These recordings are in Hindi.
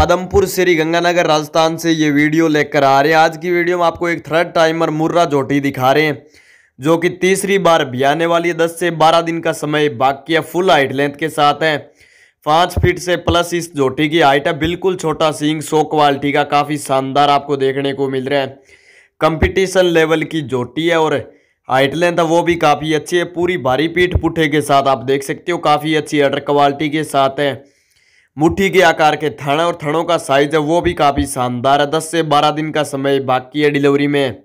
पदमपुर श्री गंगानगर राजस्थान से ये वीडियो लेकर आ रहे हैं आज की वीडियो में आपको एक थर्ड टाइमर मुर्रा जोटी दिखा रहे हैं जो कि तीसरी बार भी आने वाली है दस से बारह दिन का समय बाकी है फुल हाइट लेंथ के साथ है पाँच फीट से प्लस इस जोटी की हाइट है बिल्कुल छोटा सींग सो क्वालिटी का काफ़ी शानदार आपको देखने को मिल रहा है कंपटीशन लेवल की जोटी है और हाइट लेंथ वो भी काफ़ी अच्छी है पूरी भारी पीठ पुठे के साथ आप देख सकते हो काफ़ी अच्छी अडर क्वालिटी के साथ है मुट्ठी के आकार के थन और थनों का साइज है वो भी काफ़ी शानदार है दस से बारह दिन का समय बाकी है डिलीवरी में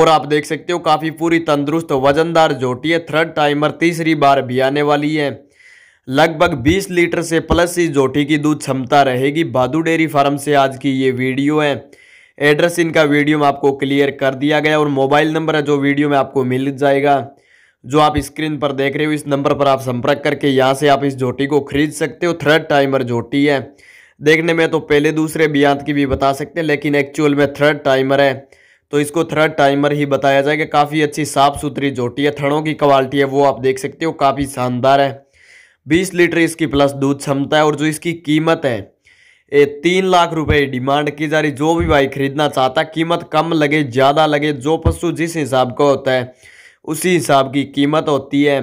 और आप देख सकते हो काफ़ी पूरी तंदुरुस्त वजनदार जोटी है थर्ड टाइमर तीसरी बार भी आने वाली है लगभग 20 लीटर से प्लस इस जोटी की दूध क्षमता रहेगी बादू डेयरी फार्म से आज की ये वीडियो है एड्रेस इनका वीडियो में आपको क्लियर कर दिया गया और मोबाइल नंबर है जो वीडियो में आपको मिल जाएगा जो आप स्क्रीन पर देख रहे हो इस नंबर पर आप संपर्क करके यहाँ से आप इस झोटी को खरीद सकते हो थर्ड टाइमर झोटी है देखने में तो पहले दूसरे बियांत की भी बता सकते हैं लेकिन एक्चुअल में थर्ड टाइमर है तो इसको थर्ड टाइमर ही बताया जाएगा काफ़ी अच्छी साफ़ सुथरी झोटी है थड़ों की क्वालिटी है वो आप देख सकते हो काफ़ी शानदार है बीस लीटर इसकी प्लस दूध क्षमता है और जो इसकी कीमत है ये तीन लाख रुपए डिमांड की जा रही जो भी भाई खरीदना चाहता कीमत कम लगे ज़्यादा लगे जो पशु जिस हिसाब का होता है उसी हिसाब की कीमत होती है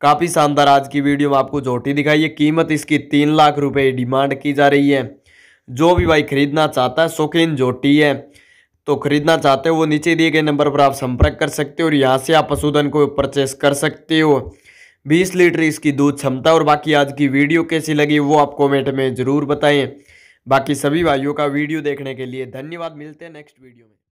काफ़ी शानदार आज की वीडियो में आपको झोटी दिखाई है कीमत इसकी तीन लाख रुपए डिमांड की जा रही है जो भी भाई खरीदना चाहता है शौकीन झोटी है तो खरीदना चाहते हो वो नीचे दिए गए नंबर पर आप संपर्क कर सकते हो और यहाँ से आप पशुधन को परचेस कर सकते हो बीस लीटर इसकी दूध क्षमता और बाकी आज की वीडियो कैसी लगी वो आप कॉमेंट में ज़रूर बताएँ बाकी सभी भाइयों का वीडियो देखने के लिए धन्यवाद मिलते हैं नेक्स्ट वीडियो में